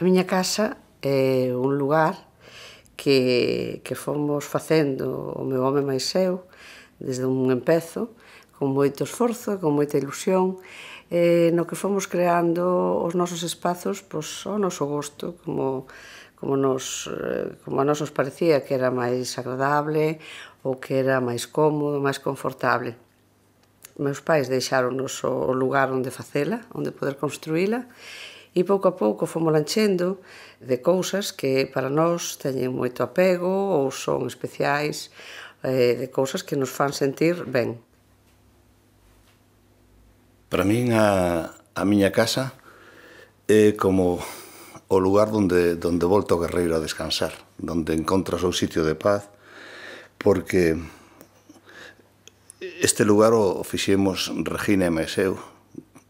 A miña casa é un lugar que, que fomos facendo o meu home máis eu desde un empezo, con moito esforzo e con moita ilusión, eh, no que fomos creando os nosos espazos pois, ao noso gosto, como, como, nos, como a nosos parecía que era máis agradable ou que era máis cómodo, máis confortable. Meus pais deixaron o lugar onde facela, onde poder construíla, e pouco a pouco fomos lanchendo de cousas que para nós teñen moito apego ou son especiais, eh, de cousas que nos fan sentir ben. Para min a, a miña casa é como o lugar donde, donde volto o guerreiro a descansar, donde encontras o sitio de paz, porque este lugar o fixemos Regina e Maeseu,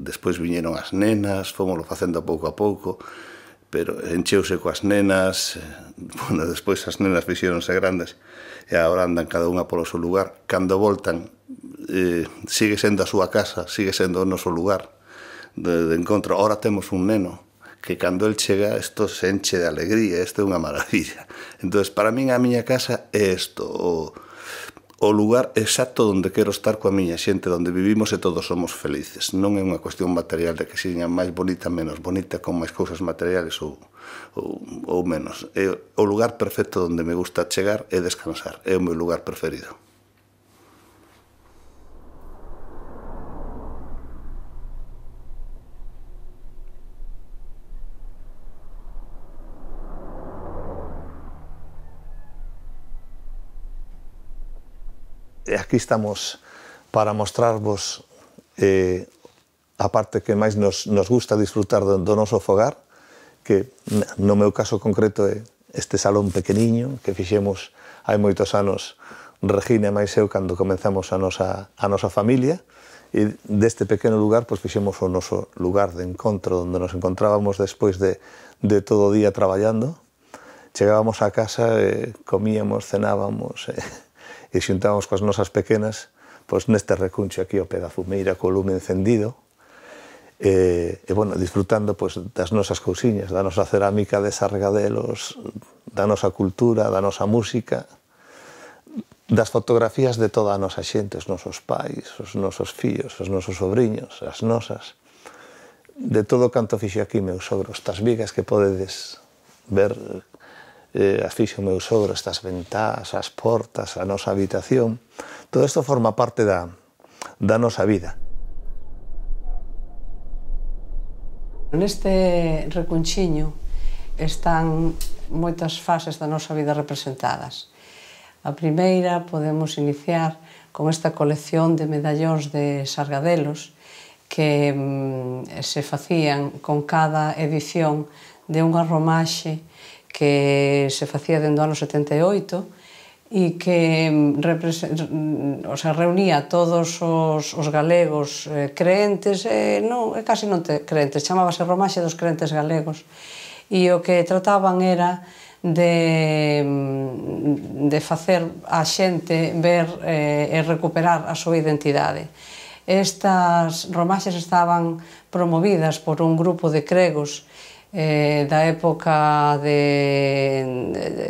Despois viñeron as nenas, fomoslo facendo pouco a pouco, pero encheuse coas nenas, bueno, despois as nenas fixeronse grandes e agora andan cada unha polo seu lugar. Cando voltan, eh, sigue sendo a súa casa, sigue sendo o noso lugar de, de encontro. Ora temos un neno, que cando el chega isto se enche de alegría, isto é unha maravilla. Entón, para min a miña casa é isto, o, o lugar exacto onde quero estar coa miña xente, onde vivimos e todos somos felices. Non é unha cuestión material de que xeña máis bonita, menos bonita, con máis cousas materiales ou, ou, ou menos. É o lugar perfecto onde me gusta chegar e descansar. É o meu lugar preferido. e aquí estamos para mostrarvos eh, a parte que máis nos, nos gusta disfrutar do, do noso fogar, que no meu caso concreto é este salón pequeniño que fixemos hai moitos anos Regina máis eu cando comenzamos a nosa, a nosa familia e deste pequeno lugar pois, fixemos o noso lugar de encontro onde nos encontrábamos despois de, de todo o día traballando chegábamos a casa, e eh, comíamos, cenábamos e... Eh, e xuntamos coas nosas pequenas pois neste recuncho aquí ao pé da fumeira co lume encendido e, e bueno, disfrutando pois, das nosas cousiñas, da nosa cerámica de sargadelos, da nosa cultura, da nosa música, das fotografías de toda a nosa xente, os nosos pais, os nosos fillos, os nosos sobrinhos, as nosas, de todo canto fixo aquí, meus sogros, estas vigas que podedes ver eh, as fixo meu sogro estas ventás, as portas, a nosa habitación. Todo isto forma parte da, da nosa vida. Neste recunchiño están moitas fases da nosa vida representadas. A primeira podemos iniciar con esta colección de medallóns de sargadelos que mm, se facían con cada edición de unha romaxe que se facía dentro do ano 78 e que mm, mm, o sea, reunía todos os, os galegos eh, creentes, eh, non, eh, casi non te, creentes, chamábase Romaxe dos crentes galegos. E o que trataban era de, mm, de facer a xente ver eh, e recuperar a súa identidade. Estas romaxes estaban promovidas por un grupo de cregos eh, da época de, de,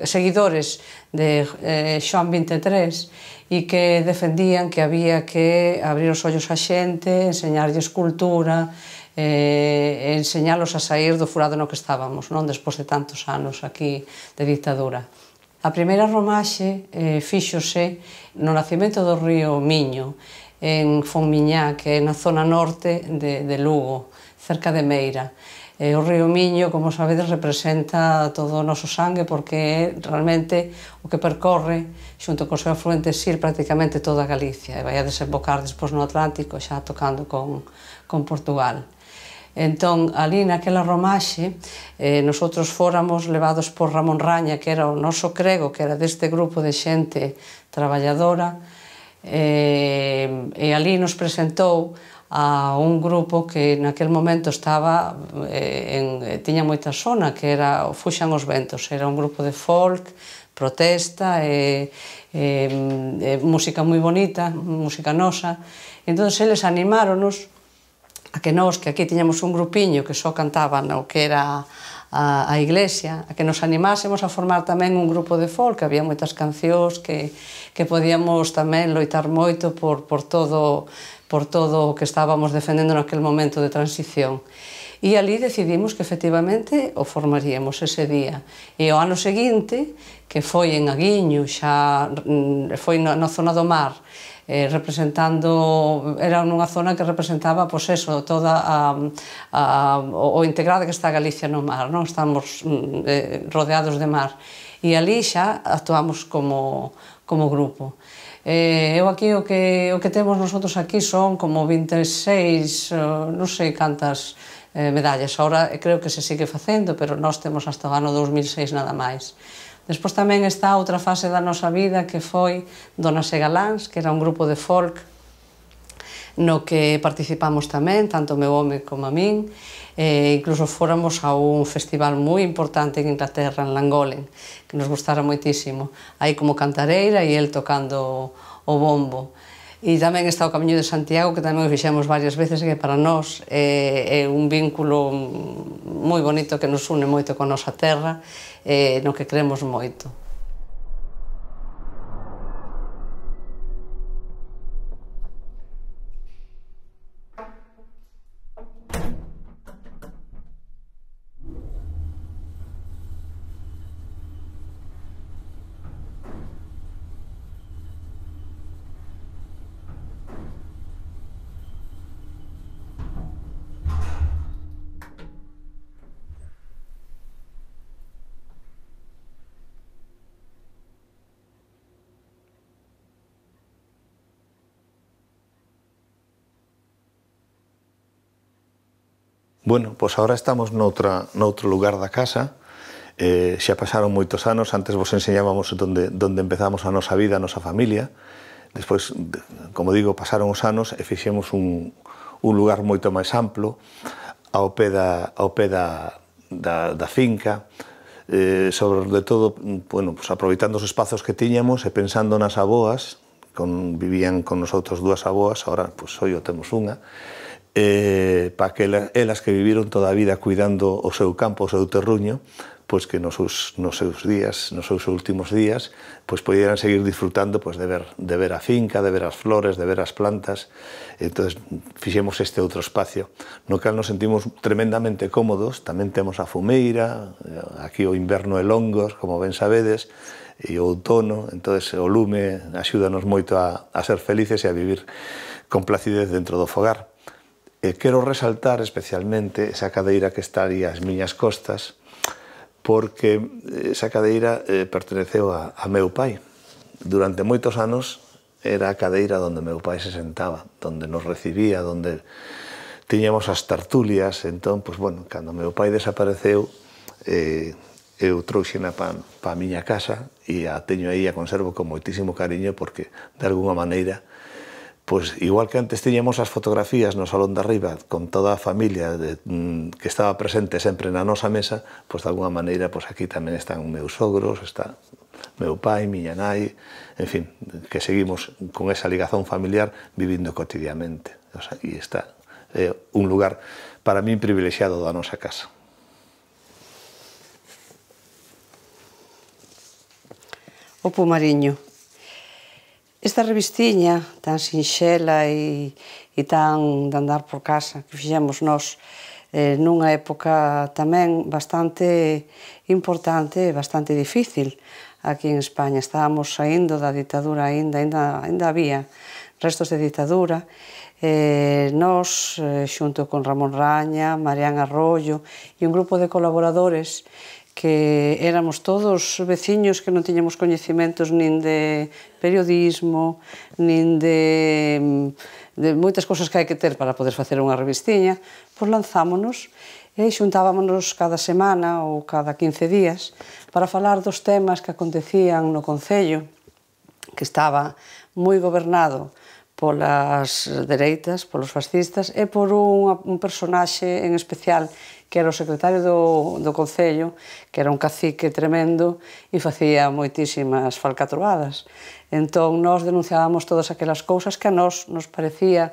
de seguidores de eh, Xoan 23 e que defendían que había que abrir os ollos á xente, enseñarlles cultura, eh, enseñalos a sair do furado no que estábamos, non despois de tantos anos aquí de dictadura. A primeira romaxe eh, fíxose no nacimento do río Miño, en Fonmiñá, que é na zona norte de, de Lugo, cerca de Meira. E eh, o río Miño, como sabedes, representa todo o noso sangue porque é realmente o que percorre xunto co seu afluente Sir prácticamente toda Galicia e vai a desembocar despois no Atlántico xa tocando con, con Portugal. Entón, ali naquela romaxe, eh, nosotros fóramos levados por Ramón Raña, que era o noso crego, que era deste grupo de xente traballadora, eh, e ali nos presentou a un grupo que naquel momento estaba eh, en, eh, tiña moita zona, que era o Fuxan os Ventos, era un grupo de folk, protesta e, eh, eh, música moi bonita, música nosa. Entón, eles animáronos a que nós, que aquí tiñamos un grupiño que só cantaban o que era a, a iglesia, a que nos animásemos a formar tamén un grupo de folk, había moitas cancións que, que podíamos tamén loitar moito por, por todo por todo o que estábamos defendendo naquel momento de transición. E ali decidimos que efectivamente o formaríamos ese día. E o ano seguinte, que foi en Aguiño, xa mm, foi na, zona do mar, eh, representando era unha zona que representaba pois eso, toda a, a, o, integrada integrado que está Galicia no mar, non estamos mm, eh, rodeados de mar. E ali xa actuamos como como grupo. Eh, eu aquí o que, o que temos nosotros aquí son como 26, non sei cantas eh, medallas. Ahora eh, creo que se sigue facendo, pero nós temos hasta o ano 2006 nada máis. Despois tamén está outra fase da nosa vida que foi Donas e Galáns, que era un grupo de folk no que participamos tamén, tanto meu home como a min, e eh, incluso fóramos a un festival moi importante en Inglaterra, en Langolen, que nos gustara moitísimo. Aí como cantareira e el tocando o bombo. E tamén está o Camiño de Santiago, que tamén o fixemos varias veces, que para nós é, eh, é un vínculo moi bonito que nos une moito con a nosa terra, e eh, no que creemos moito. Bueno, pois agora estamos noutra, noutro lugar da casa, eh, xa pasaron moitos anos, antes vos enseñábamos donde, donde empezamos a nosa vida, a nosa familia, despois, como digo, pasaron os anos e fixemos un, un lugar moito máis amplo, ao pé da, ao pé da, da, da finca, eh, sobre todo, bueno, pues pois aproveitando os espazos que tiñamos e pensando nas aboas, con, vivían con nosotros dúas aboas, agora pues, pois, só temos unha, eh, para que elas que viviron toda a vida cuidando o seu campo, o seu terruño, pois que nos seus, nos seus días, nos seus últimos días, pois podían seguir disfrutando pois, de, ver, de ver a finca, de ver as flores, de ver as plantas. entonces fixemos este outro espacio, no cal nos sentimos tremendamente cómodos, tamén temos a fumeira, aquí o inverno é longos, como ben sabedes, e o outono, entonces o lume axúdanos moito a, a ser felices e a vivir con placidez dentro do fogar. E eh, quero resaltar especialmente esa cadeira que está ali ás miñas costas, porque esa cadeira eh, perteneceu a, a meu pai. Durante moitos anos era a cadeira onde meu pai se sentaba, onde nos recibía, onde tiñamos as tertulias, entón, pues, bueno, cando meu pai desapareceu, eh, eu trouxena pa, pa a miña casa e a teño aí a conservo con moitísimo cariño porque, de alguna maneira, Pois igual que antes tiñamos as fotografías no salón de arriba con toda a familia de, mm, que estaba presente sempre na nosa mesa, pois de alguma maneira pois aquí tamén están meus sogros, está meu pai, miña nai, en fin, que seguimos con esa ligazón familiar vivindo cotidianamente. O sea, e está é eh, un lugar para min privilexiado da nosa casa. O Pumariño. Esta revistiña tan sinxela e, e tan de andar por casa que fixemos nós eh, nunha época tamén bastante importante e bastante difícil aquí en España. Estábamos saindo da ditadura ainda, ainda, ainda había restos de ditadura. Eh, nós, eh, xunto con Ramón Raña, Marián Arroyo e un grupo de colaboradores que éramos todos veciños que non tiñamos coñecimentos nin de periodismo, nin de, mm, de moitas cousas que hai que ter para poder facer unha revistiña, pois lanzámonos e xuntábamos cada semana ou cada 15 días para falar dos temas que acontecían no Concello, que estaba moi gobernado polas dereitas, polos fascistas, e por un, un personaxe en especial que era o secretario do, do Concello, que era un cacique tremendo e facía moitísimas falcatruadas. Entón, nós denunciábamos todas aquelas cousas que a nós nos parecía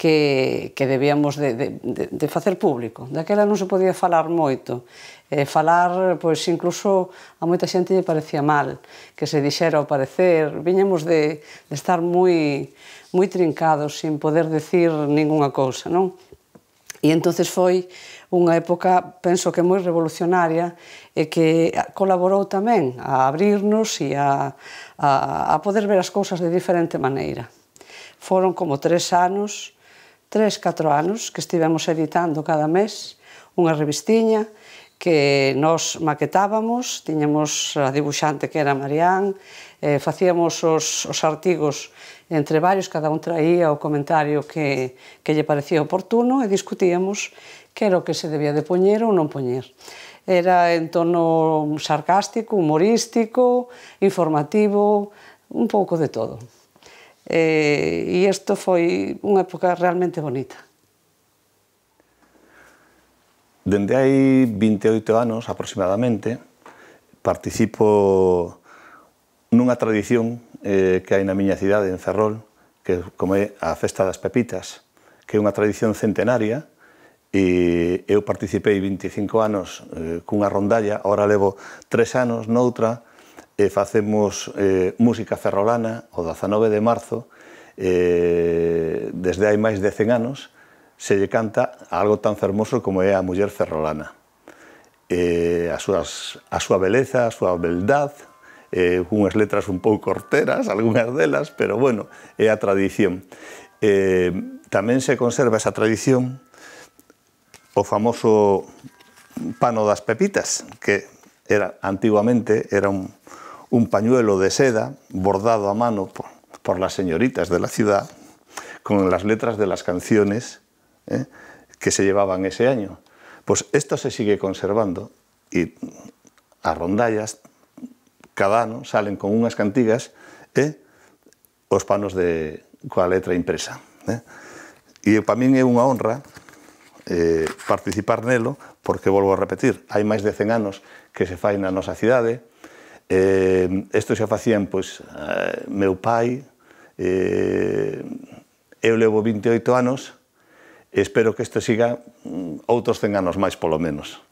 que, que debíamos de, de, de, de facer público. Daquela non se podía falar moito. Eh, falar, pois, incluso a moita xente lle parecía mal que se dixera o parecer. Viñemos de, de estar moi, moi trincados, sin poder decir ningunha cousa, non? E entonces foi unha época, penso que moi revolucionaria, e que colaborou tamén a abrirnos e a, a, a poder ver as cousas de diferente maneira. Foron como tres anos, 3, 4 anos que estivemos editando cada mes unha revistiña que nos maquetábamos, tiñamos a dibuixante que era Marián, eh, facíamos os, os artigos entre varios, cada un traía o comentario que, que lle parecía oportuno e discutíamos que era o que se debía de poñer ou non poñer. Era en tono sarcástico, humorístico, informativo, un pouco de todo. E, eh, e isto foi unha época realmente bonita. Dende hai 28 anos aproximadamente, participo nunha tradición eh, que hai na miña cidade, en Ferrol, que como é a Festa das Pepitas, que é unha tradición centenaria, e eu participei 25 anos eh, cunha rondalla, agora levo 3 anos noutra, e facemos eh, música ferrolana o 19 de marzo eh, desde hai máis de 100 anos se lle canta algo tan fermoso como é a muller ferrolana eh, a, súas, a súa beleza, a súa beldad eh, unhas letras un pouco horteras, algunhas delas, pero bueno, é a tradición. Eh, tamén se conserva esa tradición o famoso pano das pepitas, que era antiguamente era un, un pañuelo de seda bordado a mano por, las señoritas de la ciudad con las letras de las canciones ¿eh? que se llevaban ese año. Pues esto se sigue conservando y a rondallas cada año salen con unas cantigas y ¿eh? os panos de la letra impresa. Y ¿eh? e para mí es una honra participar participar nelo, porque vuelvo a repetir, hay más de 100 años que se fai na nosa cidade, Eh, esto xa facían, pois, eh, meu pai, eh, eu levo 28 anos, espero que isto siga mm, outros 100 anos máis polo menos.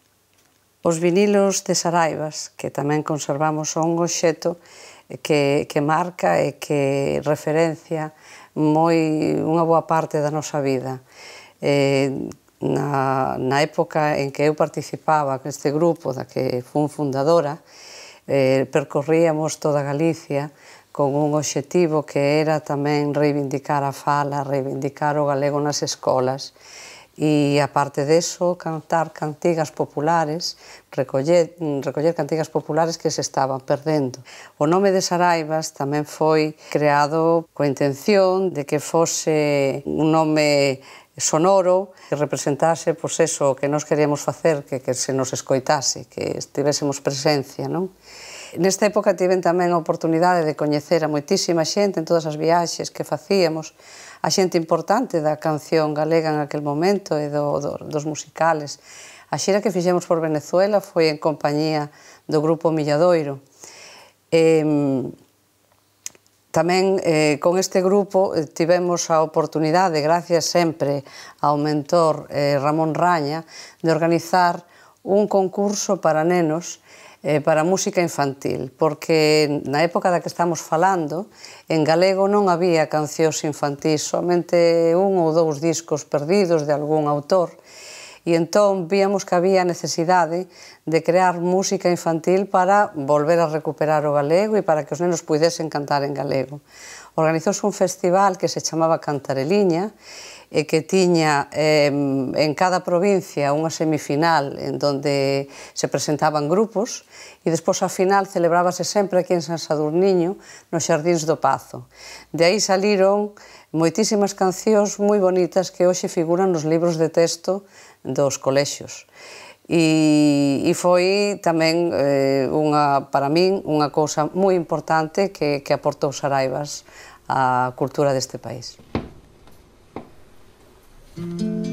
Os vinilos de Saraivas, que tamén conservamos, son un obxeto que, que marca e que referencia moi unha boa parte da nosa vida. Eh, na, na época en que eu participaba neste grupo da que fun fundadora, eh, percorríamos toda Galicia con un obxectivo que era tamén reivindicar a fala, reivindicar o galego nas escolas e, aparte deso, cantar cantigas populares, recoller, recoller cantigas populares que se estaban perdendo. O nome de Saraivas tamén foi creado coa intención de que fose un nome sonoro que representase pois eso que nós queríamos facer, que, que se nos escoitase, que estivésemos presencia, non? Nesta época tiven tamén a oportunidade de coñecer a moitísima xente en todas as viaxes que facíamos, a xente importante da canción galega en aquel momento e do, do, dos musicales. A xera que fixemos por Venezuela foi en compañía do grupo Milladoiro. E, tamén eh, con este grupo eh, tivemos a oportunidade, gracias sempre ao mentor eh, Ramón Raña, de organizar un concurso para nenos eh, para música infantil, porque na época da que estamos falando, en galego non había cancións infantis, somente un ou dous discos perdidos de algún autor, e e entón víamos que había necesidade de crear música infantil para volver a recuperar o galego e para que os nenos pudesen cantar en galego. Organizouse un festival que se chamaba Cantareliña e que tiña eh, en cada provincia unha semifinal en donde se presentaban grupos e despois a final celebrábase sempre aquí en San Sadurniño nos Xardins do Pazo. De aí saliron moitísimas cancións moi bonitas que hoxe figuran nos libros de texto dos colexios. E, e foi tamén eh, unha, para min unha cousa moi importante que, que aportou Saraivas á cultura deste país. Thank you.